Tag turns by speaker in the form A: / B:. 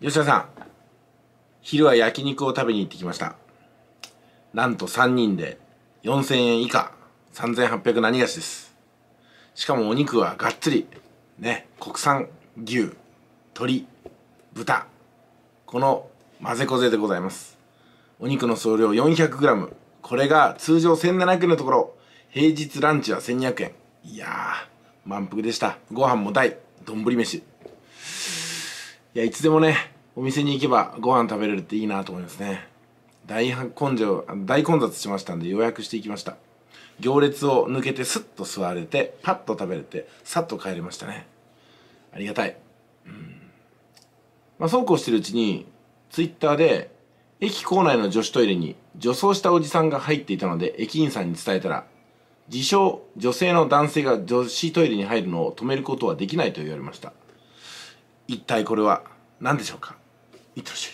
A: 吉田さん昼は焼肉を食べに行ってきましたなんと3人で4000円以下3800何がしですしかもお肉はがっつりね国産牛鶏豚この混ぜこぜでございますお肉の総量 400g これが通常1700円のところ平日ランチは1200円いやー満腹でしたご飯も大丼飯いやいつでもねお店に行けばご飯食べれるっていいなと思いますね大根性大混雑しましたんで予約していきました行列を抜けてスッと座れてパッと食べれてさっと帰れましたねありがたいうんまあそうこうしてるうちにツイッターで駅構内の女子トイレに女装したおじさんが入っていたので駅員さんに伝えたら自称女性の男性が女子トイレに入るのを止めることはできないと言われました一体これは何でしょうかいってらっしゃい